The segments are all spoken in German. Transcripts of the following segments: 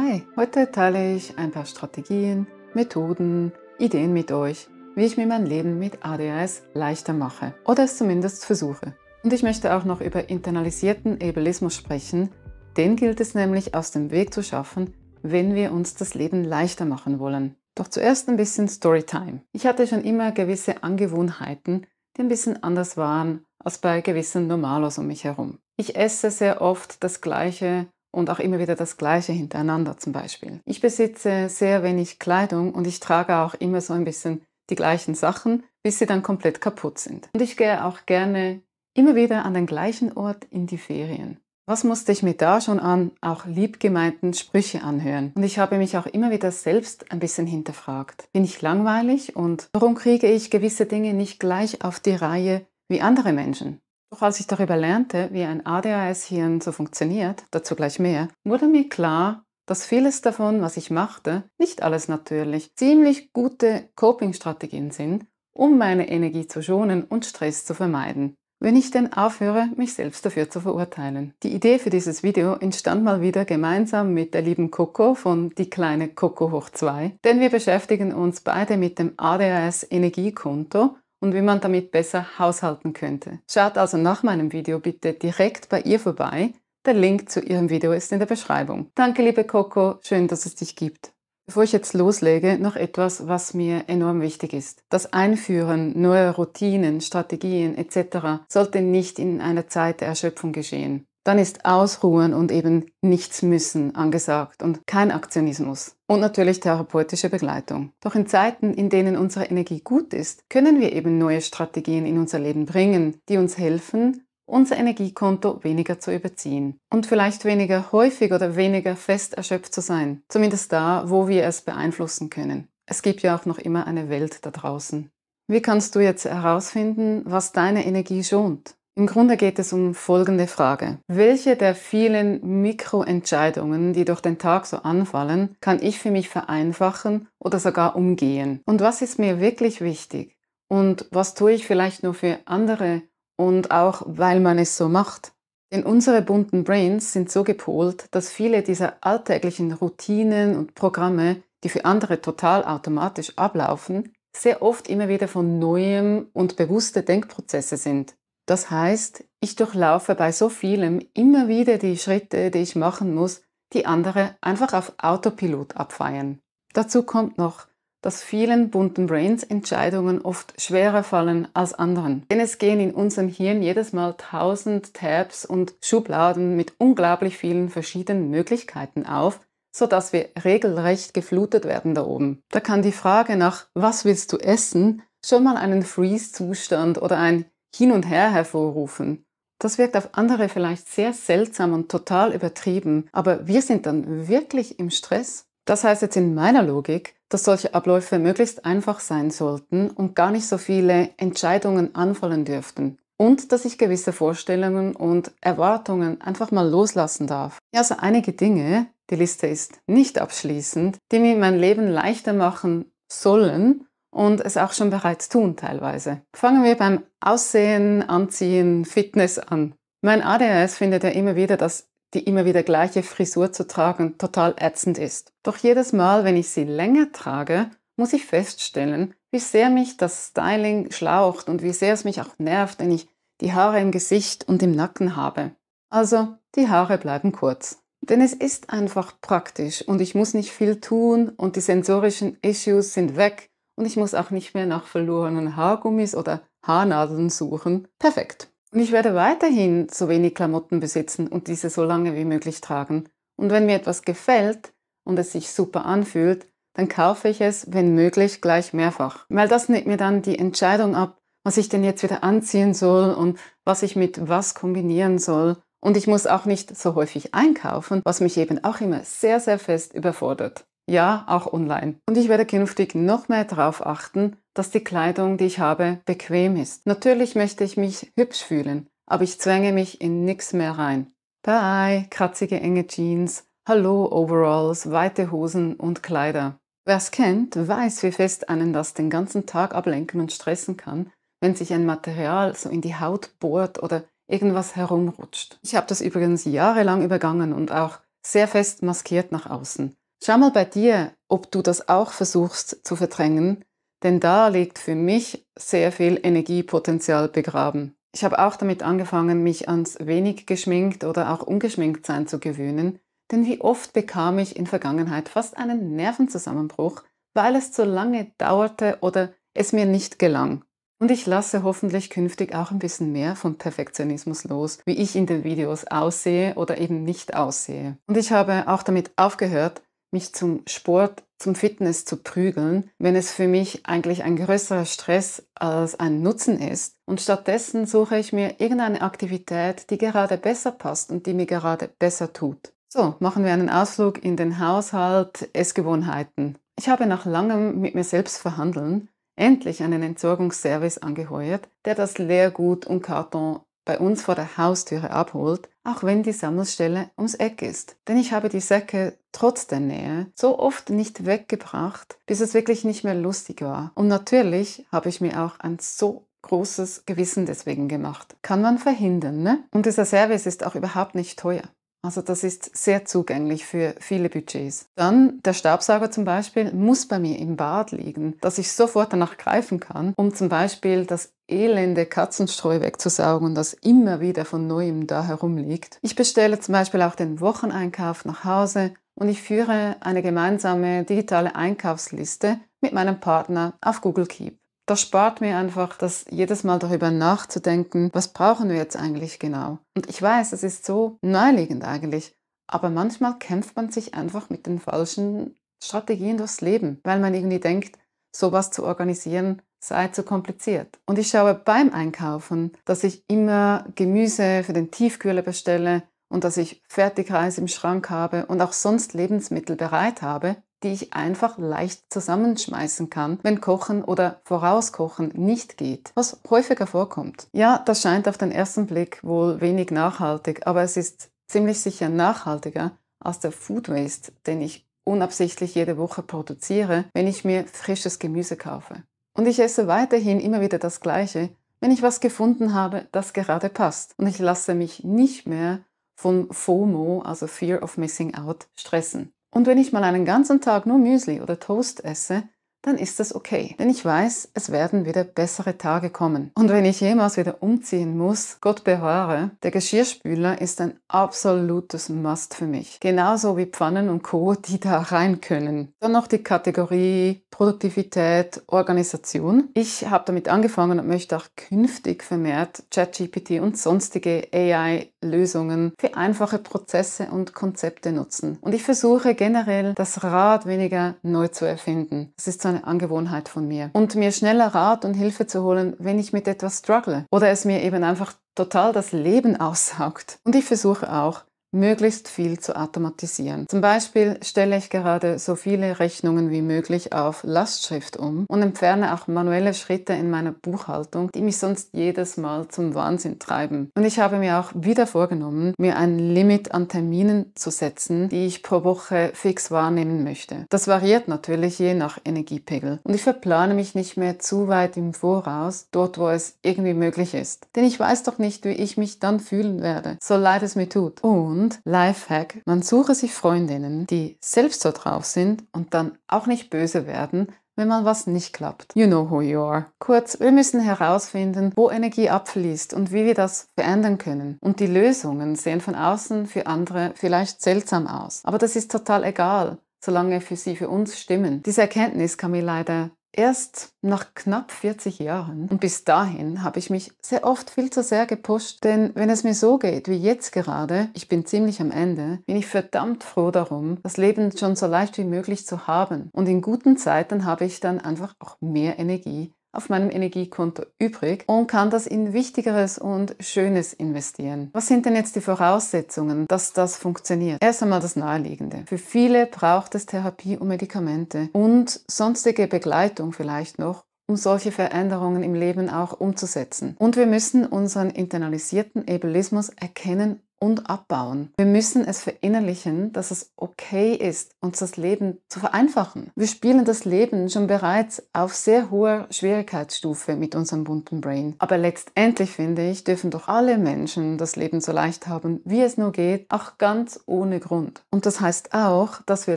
Hi, heute teile ich ein paar Strategien, Methoden, Ideen mit euch, wie ich mir mein Leben mit ADHS leichter mache oder es zumindest versuche. Und ich möchte auch noch über internalisierten Ableismus sprechen. Den gilt es nämlich aus dem Weg zu schaffen, wenn wir uns das Leben leichter machen wollen. Doch zuerst ein bisschen Storytime. Ich hatte schon immer gewisse Angewohnheiten, die ein bisschen anders waren als bei gewissen Normalos um mich herum. Ich esse sehr oft das Gleiche und auch immer wieder das Gleiche hintereinander zum Beispiel. Ich besitze sehr wenig Kleidung und ich trage auch immer so ein bisschen die gleichen Sachen, bis sie dann komplett kaputt sind. Und ich gehe auch gerne immer wieder an den gleichen Ort in die Ferien. Was musste ich mir da schon an auch liebgemeinten Sprüche anhören? Und ich habe mich auch immer wieder selbst ein bisschen hinterfragt. Bin ich langweilig und warum kriege ich gewisse Dinge nicht gleich auf die Reihe wie andere Menschen? Doch als ich darüber lernte, wie ein ADHS-Hirn so funktioniert, dazu gleich mehr, wurde mir klar, dass vieles davon, was ich machte, nicht alles natürlich, ziemlich gute Coping-Strategien sind, um meine Energie zu schonen und Stress zu vermeiden. Wenn ich denn aufhöre, mich selbst dafür zu verurteilen. Die Idee für dieses Video entstand mal wieder gemeinsam mit der lieben Coco von Die kleine Coco hoch 2, denn wir beschäftigen uns beide mit dem ADHS Energiekonto und wie man damit besser haushalten könnte. Schaut also nach meinem Video bitte direkt bei ihr vorbei. Der Link zu ihrem Video ist in der Beschreibung. Danke, liebe Coco, schön, dass es dich gibt. Bevor ich jetzt loslege, noch etwas, was mir enorm wichtig ist. Das Einführen neuer Routinen, Strategien etc. sollte nicht in einer Zeit der Erschöpfung geschehen dann ist Ausruhen und eben nichts müssen angesagt und kein Aktionismus. Und natürlich therapeutische Begleitung. Doch in Zeiten, in denen unsere Energie gut ist, können wir eben neue Strategien in unser Leben bringen, die uns helfen, unser Energiekonto weniger zu überziehen und vielleicht weniger häufig oder weniger fest erschöpft zu sein, zumindest da, wo wir es beeinflussen können. Es gibt ja auch noch immer eine Welt da draußen. Wie kannst du jetzt herausfinden, was deine Energie schont? Im Grunde geht es um folgende Frage. Welche der vielen Mikroentscheidungen, die durch den Tag so anfallen, kann ich für mich vereinfachen oder sogar umgehen? Und was ist mir wirklich wichtig? Und was tue ich vielleicht nur für andere und auch weil man es so macht? Denn unsere bunten Brains sind so gepolt, dass viele dieser alltäglichen Routinen und Programme, die für andere total automatisch ablaufen, sehr oft immer wieder von neuem und bewusste Denkprozesse sind. Das heißt, ich durchlaufe bei so vielem immer wieder die Schritte, die ich machen muss, die andere einfach auf Autopilot abfeiern. Dazu kommt noch, dass vielen bunten Brains Entscheidungen oft schwerer fallen als anderen. Denn es gehen in unserem Hirn jedes Mal tausend Tabs und Schubladen mit unglaublich vielen verschiedenen Möglichkeiten auf, sodass wir regelrecht geflutet werden da oben. Da kann die Frage nach, was willst du essen, schon mal einen Freeze-Zustand oder ein hin und her hervorrufen. Das wirkt auf andere vielleicht sehr seltsam und total übertrieben, aber wir sind dann wirklich im Stress. Das heißt jetzt in meiner Logik, dass solche Abläufe möglichst einfach sein sollten und gar nicht so viele Entscheidungen anfallen dürften. Und dass ich gewisse Vorstellungen und Erwartungen einfach mal loslassen darf. Ja, also einige Dinge, die Liste ist nicht abschließend, die mir mein Leben leichter machen sollen und es auch schon bereits tun teilweise. Fangen wir beim Aussehen, Anziehen, Fitness an. Mein ADHS findet ja immer wieder, dass die immer wieder gleiche Frisur zu tragen total ätzend ist. Doch jedes Mal, wenn ich sie länger trage, muss ich feststellen, wie sehr mich das Styling schlaucht und wie sehr es mich auch nervt, wenn ich die Haare im Gesicht und im Nacken habe. Also, die Haare bleiben kurz. Denn es ist einfach praktisch und ich muss nicht viel tun und die sensorischen Issues sind weg und ich muss auch nicht mehr nach verlorenen Haargummis oder Haarnadeln suchen. Perfekt. Und ich werde weiterhin so wenig Klamotten besitzen und diese so lange wie möglich tragen. Und wenn mir etwas gefällt und es sich super anfühlt, dann kaufe ich es, wenn möglich, gleich mehrfach. Weil das nimmt mir dann die Entscheidung ab, was ich denn jetzt wieder anziehen soll und was ich mit was kombinieren soll. Und ich muss auch nicht so häufig einkaufen, was mich eben auch immer sehr, sehr fest überfordert ja auch online. Und ich werde künftig noch mehr darauf achten, dass die Kleidung, die ich habe, bequem ist. Natürlich möchte ich mich hübsch fühlen, aber ich zwänge mich in nichts mehr rein. Bye, kratzige enge Jeans, hallo Overalls, weite Hosen und Kleider. Wer es kennt, weiß, wie fest einen das den ganzen Tag ablenken und stressen kann, wenn sich ein Material so in die Haut bohrt oder irgendwas herumrutscht. Ich habe das übrigens jahrelang übergangen und auch sehr fest maskiert nach außen. Schau mal bei dir, ob du das auch versuchst zu verdrängen, denn da liegt für mich sehr viel Energiepotenzial begraben. Ich habe auch damit angefangen, mich ans wenig geschminkt oder auch ungeschminkt sein zu gewöhnen, denn wie oft bekam ich in Vergangenheit fast einen Nervenzusammenbruch, weil es zu lange dauerte oder es mir nicht gelang. Und ich lasse hoffentlich künftig auch ein bisschen mehr von Perfektionismus los, wie ich in den Videos aussehe oder eben nicht aussehe. Und ich habe auch damit aufgehört, mich zum Sport, zum Fitness zu prügeln, wenn es für mich eigentlich ein größerer Stress als ein Nutzen ist. Und stattdessen suche ich mir irgendeine Aktivität, die gerade besser passt und die mir gerade besser tut. So, machen wir einen Ausflug in den Haushalt, Essgewohnheiten. Ich habe nach langem mit mir selbst verhandeln endlich einen Entsorgungsservice angeheuert, der das Leergut und Karton bei uns vor der Haustüre abholt, auch wenn die Sammelstelle ums Eck ist. Denn ich habe die Säcke trotz der Nähe so oft nicht weggebracht, bis es wirklich nicht mehr lustig war. Und natürlich habe ich mir auch ein so großes Gewissen deswegen gemacht. Kann man verhindern, ne? Und dieser Service ist auch überhaupt nicht teuer. Also das ist sehr zugänglich für viele Budgets. Dann der Staubsauger zum Beispiel muss bei mir im Bad liegen, dass ich sofort danach greifen kann, um zum Beispiel das elende Katzenstreu wegzusaugen, das immer wieder von neuem da herumliegt. Ich bestelle zum Beispiel auch den Wocheneinkauf nach Hause und ich führe eine gemeinsame digitale Einkaufsliste mit meinem Partner auf Google Keep. Das spart mir einfach, das jedes Mal darüber nachzudenken, was brauchen wir jetzt eigentlich genau. Und ich weiß, es ist so naheliegend eigentlich, aber manchmal kämpft man sich einfach mit den falschen Strategien durchs Leben, weil man irgendwie denkt, sowas zu organisieren sei zu kompliziert. Und ich schaue beim Einkaufen, dass ich immer Gemüse für den Tiefkühler bestelle und dass ich Fertigreis im Schrank habe und auch sonst Lebensmittel bereit habe, die ich einfach leicht zusammenschmeißen kann, wenn Kochen oder Vorauskochen nicht geht, was häufiger vorkommt. Ja, das scheint auf den ersten Blick wohl wenig nachhaltig, aber es ist ziemlich sicher nachhaltiger als der Food Waste, den ich unabsichtlich jede Woche produziere, wenn ich mir frisches Gemüse kaufe. Und ich esse weiterhin immer wieder das Gleiche, wenn ich was gefunden habe, das gerade passt. Und ich lasse mich nicht mehr von FOMO, also Fear of Missing Out, stressen. Und wenn ich mal einen ganzen Tag nur Müsli oder Toast esse, dann ist das okay. Denn ich weiß, es werden wieder bessere Tage kommen. Und wenn ich jemals wieder umziehen muss, Gott bewahre, der Geschirrspüler ist ein absolutes Must für mich. Genauso wie Pfannen und Co., die da rein können. Dann noch die Kategorie Produktivität, Organisation. Ich habe damit angefangen und möchte auch künftig vermehrt ChatGPT und sonstige AI-Lösungen für einfache Prozesse und Konzepte nutzen. Und ich versuche generell, das Rad weniger neu zu erfinden. Es ist so ein Angewohnheit von mir. Und mir schneller Rat und Hilfe zu holen, wenn ich mit etwas struggle oder es mir eben einfach total das Leben aussaugt. Und ich versuche auch, möglichst viel zu automatisieren. Zum Beispiel stelle ich gerade so viele Rechnungen wie möglich auf Lastschrift um und entferne auch manuelle Schritte in meiner Buchhaltung, die mich sonst jedes Mal zum Wahnsinn treiben. Und ich habe mir auch wieder vorgenommen, mir ein Limit an Terminen zu setzen, die ich pro Woche fix wahrnehmen möchte. Das variiert natürlich je nach Energiepegel und ich verplane mich nicht mehr zu weit im Voraus, dort wo es irgendwie möglich ist. Denn ich weiß doch nicht, wie ich mich dann fühlen werde, so leid es mir tut. Und und Lifehack, man suche sich Freundinnen, die selbst so drauf sind und dann auch nicht böse werden, wenn man was nicht klappt. You know who you are. Kurz, wir müssen herausfinden, wo Energie abfließt und wie wir das verändern können. Und die Lösungen sehen von außen für andere vielleicht seltsam aus. Aber das ist total egal, solange für sie für uns stimmen. Diese Erkenntnis kam mir leider Erst nach knapp 40 Jahren und bis dahin habe ich mich sehr oft viel zu sehr gepusht, denn wenn es mir so geht wie jetzt gerade, ich bin ziemlich am Ende, bin ich verdammt froh darum, das Leben schon so leicht wie möglich zu haben. Und in guten Zeiten habe ich dann einfach auch mehr Energie auf meinem Energiekonto übrig und kann das in Wichtigeres und Schönes investieren. Was sind denn jetzt die Voraussetzungen, dass das funktioniert? Erst einmal das Naheliegende. Für viele braucht es Therapie und Medikamente und sonstige Begleitung vielleicht noch um solche Veränderungen im Leben auch umzusetzen. Und wir müssen unseren internalisierten Ableismus erkennen und abbauen. Wir müssen es verinnerlichen, dass es okay ist, uns das Leben zu vereinfachen. Wir spielen das Leben schon bereits auf sehr hoher Schwierigkeitsstufe mit unserem bunten Brain. Aber letztendlich finde ich, dürfen doch alle Menschen das Leben so leicht haben, wie es nur geht, auch ganz ohne Grund. Und das heißt auch, dass wir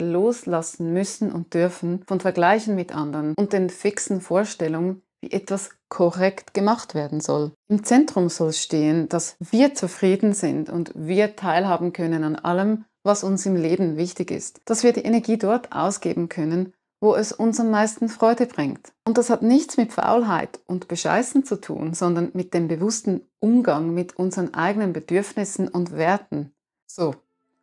loslassen müssen und dürfen von Vergleichen mit anderen und den fixen Vorstellungen, wie etwas korrekt gemacht werden soll. Im Zentrum soll stehen, dass wir zufrieden sind und wir teilhaben können an allem, was uns im Leben wichtig ist. Dass wir die Energie dort ausgeben können, wo es uns am meisten Freude bringt. Und das hat nichts mit Faulheit und Bescheißen zu tun, sondern mit dem bewussten Umgang mit unseren eigenen Bedürfnissen und Werten. So,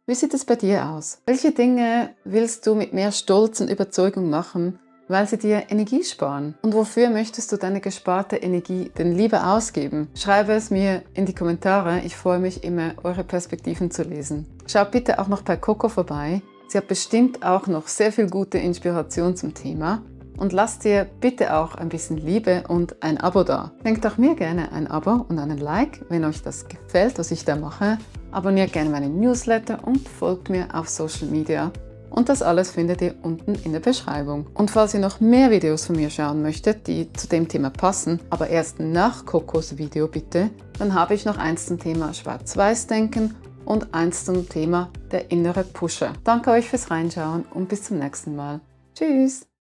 wie sieht es bei dir aus? Welche Dinge willst du mit mehr Stolz und Überzeugung machen, weil sie dir Energie sparen. Und wofür möchtest du deine gesparte Energie denn lieber ausgeben? Schreibe es mir in die Kommentare. Ich freue mich immer, eure Perspektiven zu lesen. Schau bitte auch noch bei Coco vorbei. Sie hat bestimmt auch noch sehr viel gute Inspiration zum Thema. Und lass dir bitte auch ein bisschen Liebe und ein Abo da. Denkt auch mir gerne ein Abo und einen Like, wenn euch das gefällt, was ich da mache. Abonniert gerne meinen Newsletter und folgt mir auf Social Media. Und das alles findet ihr unten in der Beschreibung. Und falls ihr noch mehr Videos von mir schauen möchtet, die zu dem Thema passen, aber erst nach Kokos Video bitte, dann habe ich noch eins zum Thema Schwarz-Weiß-Denken und eins zum Thema der innere Pusher. Danke euch fürs Reinschauen und bis zum nächsten Mal. Tschüss!